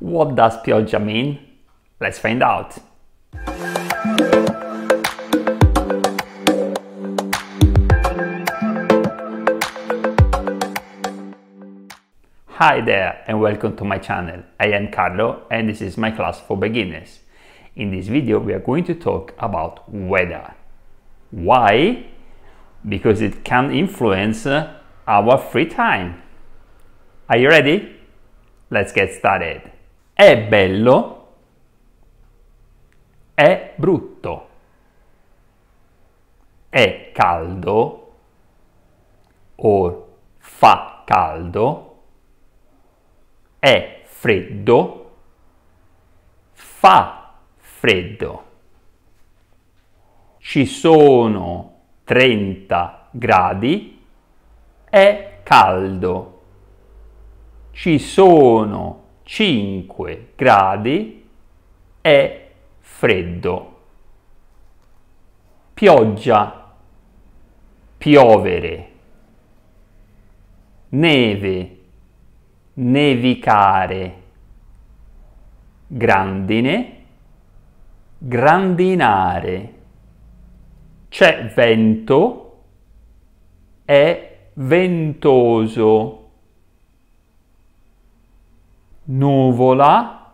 What does pioggia mean? Let's find out. Hi there and welcome to my channel. I am Carlo and this is my class for beginners. In this video we are going to talk about weather. Why? Because it can influence uh, our free time. Are you ready? Let's get started. è bello, è brutto, è caldo o fa caldo, è freddo, fa freddo. Ci sono 30 gradi, è caldo. Ci sono 5 gradi è freddo. Pioggia, piovere. Neve, nevicare. Grandine, grandinare. C'è vento, è ventoso nuvola,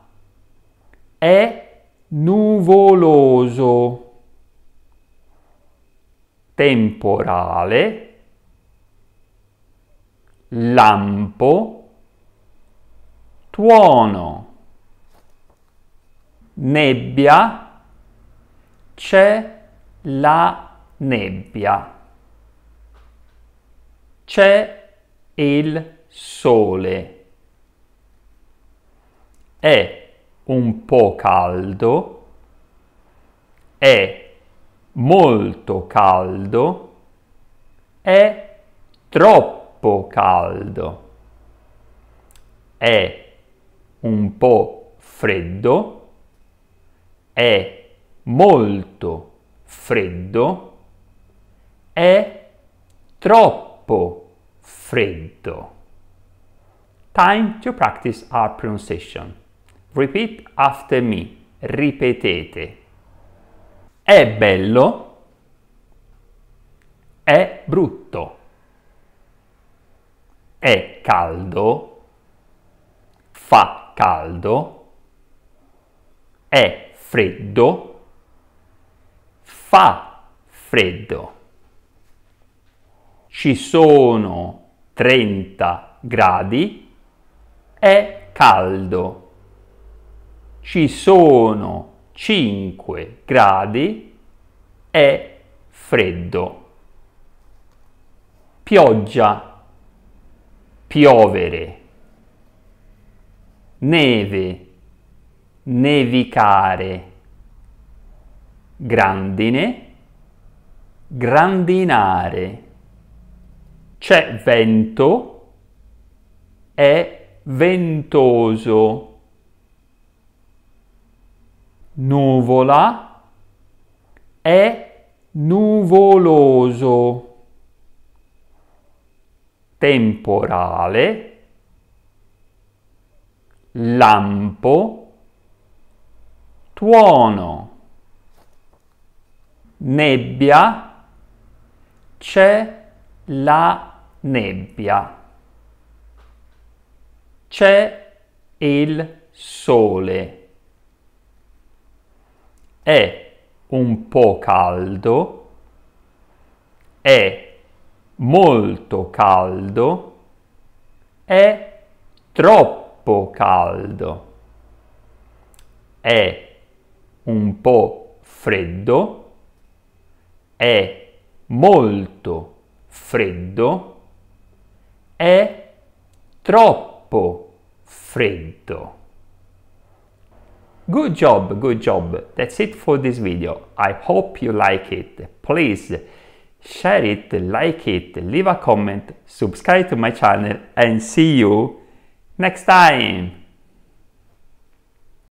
è nuvoloso, temporale, lampo, tuono, nebbia, c'è la nebbia, c'è il sole è un po' caldo, è molto caldo, è troppo caldo, è un po' freddo, è molto freddo, è troppo freddo. Time to practice our pronunciation. Repeat after me. Ripetete. È bello. È brutto. È caldo. Fa caldo. È freddo. Fa freddo. Ci sono 30 gradi. È caldo ci sono 5 gradi, è freddo. Pioggia, piovere. Neve, nevicare. Grandine, grandinare. C'è vento, è ventoso nuvola, è nuvoloso, temporale, lampo, tuono, nebbia, c'è la nebbia, c'è il sole è un po' caldo, è molto caldo, è troppo caldo, è un po' freddo, è molto freddo, è troppo freddo. Good job, good job. That's it for this video. I hope you like it. Please share it, like it, leave a comment, subscribe to my channel and see you next time.